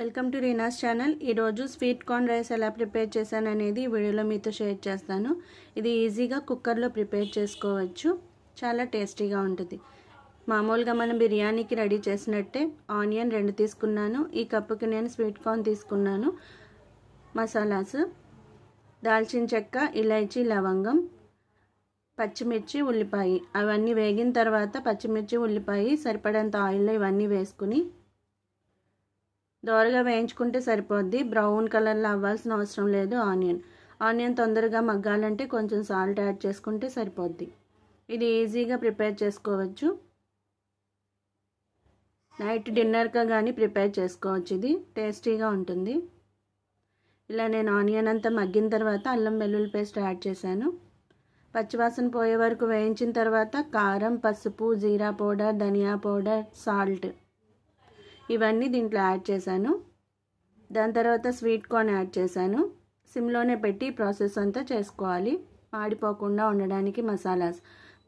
welcome to Reena's channel ఈరోజు sweet corn rice ఎలా prepare చేశాను అనేది వీడియోలో మీతో షేర్ చేస్తాను ఇది ఈజీగా కుక్కర్లో ప్రిపేర్ చేసుకోవచ్చు చాలా టేస్టీగా ఉంటుంది మామూలుగా మనం బిర్యానీకి రెడీ చేసినట్టే ఆనియన్ రెండు తీసుకున్నాను ఈ కప్పుకి నేను స్వీట్ కార్న్ తీసుకున్నాను మసాలాస్ దాల్చిన చెక్క ఇలైచి లవంగం పచ్చిమిర్చి ఉల్లిపాయ అవన్నీ వేగిన తర్వాత పచ్చిమిర్చి ఉల్లిపాయ సరిపడంత ఆయిల్లో ఇవన్నీ వేసుకుని దోరగా వేయించుకుంటే సరిపోద్ది బ్రౌన్ కలర్లో అవ్వాల్సిన అవసరం లేదు ఆనియన్ ఆనియన్ తొందరగా మగ్గాలంటే కొంచెం సాల్ట్ యాడ్ చేసుకుంటే సరిపోద్ది ఇది ఈజీగా ప్రిపేర్ చేసుకోవచ్చు నైట్ డిన్నర్గా కానీ ప్రిపేర్ చేసుకోవచ్చు ఇది టేస్టీగా ఉంటుంది ఇలా నేను ఆనియన్ అంతా మగ్గిన తర్వాత అల్లం వెల్లుల్లి పేస్ట్ యాడ్ చేశాను పచ్చివాసన పోయే వరకు వేయించిన తర్వాత కారం పసుపు జీరా పౌడర్ ధనియా పౌడర్ సాల్ట్ ఇవన్నీ దీంట్లో యాడ్ చేశాను దాని తర్వాత స్వీట్ కార్న్ యాడ్ చేశాను సిమ్లోనే పెట్టి ప్రాసెస్ అంతా చేసుకోవాలి మాడిపోకుండా ఉండడానికి మసాలాస్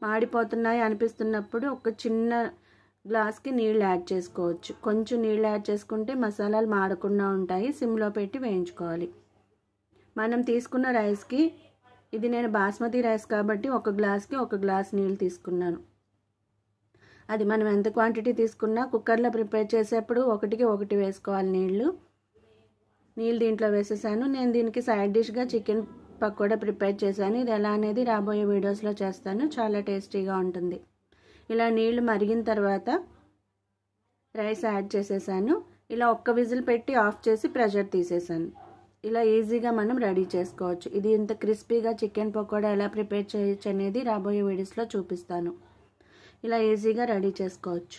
మాడిపోతున్నాయి అనిపిస్తున్నప్పుడు ఒక చిన్న గ్లాస్కి నీళ్ళు యాడ్ చేసుకోవచ్చు కొంచెం నీళ్ళు యాడ్ చేసుకుంటే మసాలాలు మాడకుండా ఉంటాయి సిమ్లో పెట్టి వేయించుకోవాలి మనం తీసుకున్న రైస్కి ఇది నేను బాస్మతి రైస్ కాబట్టి ఒక గ్లాస్కి ఒక గ్లాస్ నీళ్ళు తీసుకున్నాను అది మనం ఎంత క్వాంటిటీ తీసుకున్నా కుక్కర్లో ప్రిపేర్ చేసేప్పుడు ఒకటికి ఒకటి వేసుకోవాలి నీళ్లు నీళ్ళు దీంట్లో వేసేసాను నేను దీనికి సైడ్ డిష్గా చికెన్ పకోడా ప్రిపేర్ చేశాను ఇది ఎలా అనేది రాబోయే వీడియోస్లో చేస్తాను చాలా టేస్టీగా ఉంటుంది ఇలా నీళ్లు మరిగిన తర్వాత రైస్ యాడ్ చేసేసాను ఇలా ఒక్క విజిల్ పెట్టి ఆఫ్ చేసి ప్రెషర్ తీసేసాను ఇలా ఈజీగా మనం రెడీ చేసుకోవచ్చు ఇది ఇంత క్రిస్పీగా చికెన్ పకోడా ఎలా ప్రిపేర్ చేయొచ్చు అనేది రాబోయే వీడియోస్లో చూపిస్తాను ఇలా ఈజీగా రెడీ చేసుకోవచ్చు